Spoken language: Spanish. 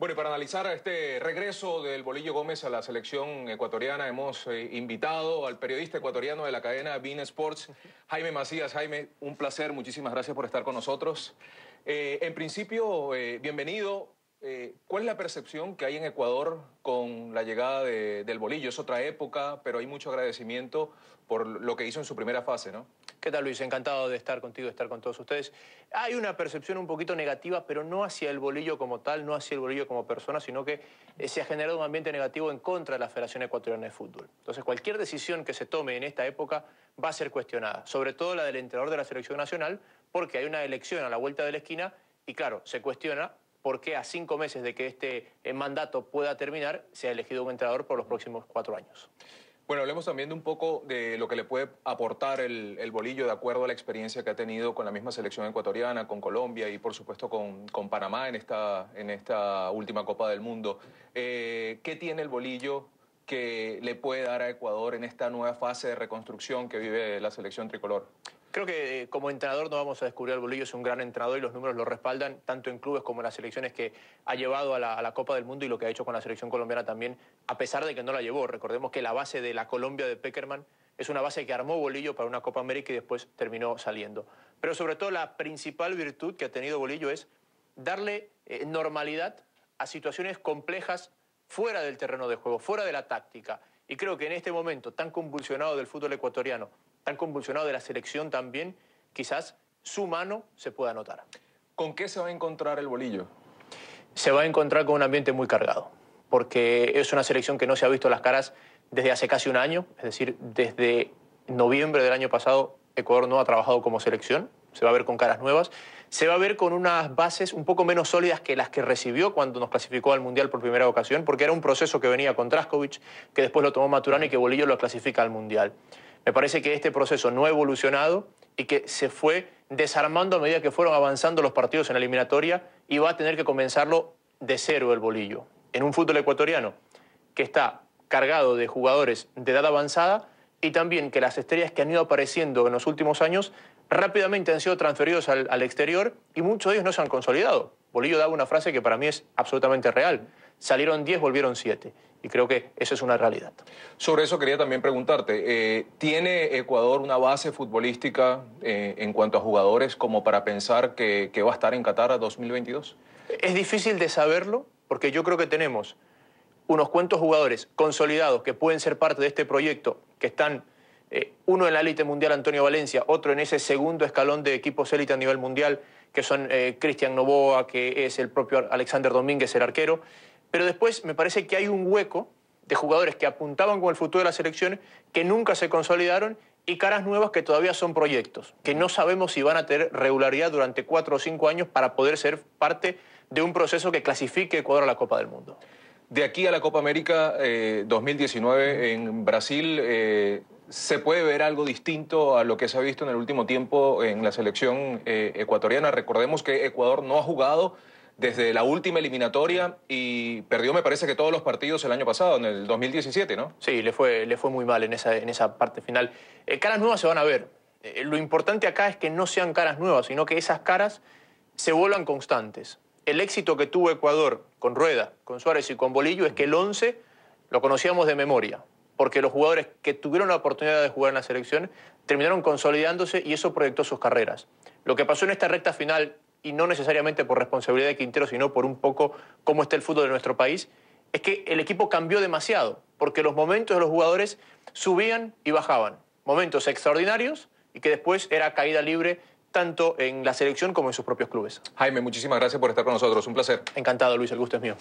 Bueno, para analizar este regreso del Bolillo Gómez a la selección ecuatoriana, hemos eh, invitado al periodista ecuatoriano de la cadena Bean Sports, Jaime Macías. Jaime, un placer, muchísimas gracias por estar con nosotros. Eh, en principio, eh, bienvenido. ¿Cuál es la percepción que hay en Ecuador con la llegada del Bolillo? Es otra época, pero hay mucho agradecimiento por lo que hizo en su primera fase, ¿no? ¿Qué tal, Luis? Encantado de estar contigo, de estar con todos ustedes. Hay una percepción un poquito negativa, pero no hacia el bolillo como tal, no hacia el bolillo como persona, sino que eh, se ha generado un ambiente negativo en contra de la Federación Ecuatoriana de Fútbol. Entonces, cualquier decisión que se tome en esta época va a ser cuestionada, sobre todo la del entrenador de la selección nacional, porque hay una elección a la vuelta de la esquina y, claro, se cuestiona por qué a cinco meses de que este eh, mandato pueda terminar se ha elegido un entrenador por los próximos cuatro años. Bueno, hablemos también de un poco de lo que le puede aportar el, bolillo de acuerdo a la experiencia que ha tenido con la misma selección ecuatoriana, con Colombia y por supuesto con, Panamá en esta, en esta última Copa del Mundo. Eh, ¿Qué tiene el bolillo que le puede dar a Ecuador en esta nueva fase de reconstrucción que vive la selección tricolor? Creo que eh, como entrenador no vamos a descubrir al Bolillo, es un gran entrenador y los números lo respaldan, tanto en clubes como en las selecciones que ha llevado a la, Copa del Mundo y lo que ha hecho con la selección colombiana también, a pesar de que no la llevó. Recordemos que la base de la Colombia de Peckerman es una base que armó Bolillo para una Copa América y después terminó saliendo. Pero sobre todo la principal virtud que ha tenido Bolillo es darle eh, normalidad a situaciones complejas fuera del terreno de juego, fuera de la táctica. Y creo que en este momento tan convulsionado del fútbol ecuatoriano, tan convulsionado de la selección también, quizás su mano se pueda notar. ¿Con qué se va a encontrar el bolillo? Se va a encontrar con un ambiente muy cargado, porque es una selección que no se ha visto las caras desde hace casi un año, es decir, desde noviembre del año pasado Ecuador no ha trabajado como selección, se va a ver con caras nuevas, se va a ver con unas bases un poco menos sólidas que las que recibió cuando nos clasificó al Mundial por primera ocasión, porque era un proceso que venía con Traskovic, que después lo tomó Maturana y que Bolillo lo clasifica al Mundial. Me parece que este proceso no ha evolucionado y que se fue desarmando a medida que fueron avanzando los partidos en la eliminatoria y va a tener que comenzarlo de cero el bolillo. En un fútbol ecuatoriano que está cargado de jugadores de edad avanzada y también que las estrellas que han ido apareciendo en los últimos años rápidamente han sido transferidos al, exterior y muchos de ellos no se han consolidado. Bolillo daba una frase que para mí es absolutamente real. Salieron 10, volvieron 7. Y creo que eso es una realidad. Sobre eso quería también preguntarte, eh, ¿tiene Ecuador una base futbolística eh, en cuanto a jugadores como para pensar que, va a estar en Qatar 2022? Es difícil de saberlo porque yo creo que tenemos unos cuantos jugadores consolidados que pueden ser parte de este proyecto, que están eh, uno en la élite mundial Antonio Valencia, otro en ese segundo escalón de equipos élite a nivel mundial, que son Cristian Novoa, que es el propio Alexander Domínguez, el arquero, pero después me parece que hay un hueco de jugadores que apuntaban con el futuro de la selección que nunca se consolidaron y caras nuevas que todavía son proyectos, que no sabemos si van a tener regularidad durante cuatro o cinco años para poder ser parte de un proceso que clasifique Ecuador a la Copa del Mundo. De aquí a la Copa América 2019 eh, en Brasil, eh, ¿se puede ver algo distinto a lo que se ha visto en el último tiempo en la selección eh, ecuatoriana? Recordemos que Ecuador no ha jugado desde la última eliminatoria y perdió, me parece que todos los partidos el año pasado, en el 2017, ¿no? Sí, le fue, le fue muy mal en esa, en esa parte final. Eh, caras nuevas se van a ver. Eh, lo importante acá es que no sean caras nuevas, sino que esas caras se vuelvan constantes. El éxito que tuvo Ecuador con Rueda, con Suárez y con Bolillo es que el 11 lo conocíamos de memoria, porque los jugadores que tuvieron la oportunidad de jugar en la selección terminaron consolidándose y eso proyectó sus carreras. Lo que pasó en esta recta final y no necesariamente por responsabilidad de Quintero, sino por un poco cómo está el fútbol de nuestro país, es que el equipo cambió demasiado, porque los momentos de los jugadores subían y bajaban. Momentos extraordinarios y que después era caída libre tanto en la selección como en sus propios clubes. Jaime, muchísimas gracias por estar con nosotros. Un placer. Encantado, Luis. El gusto es mío.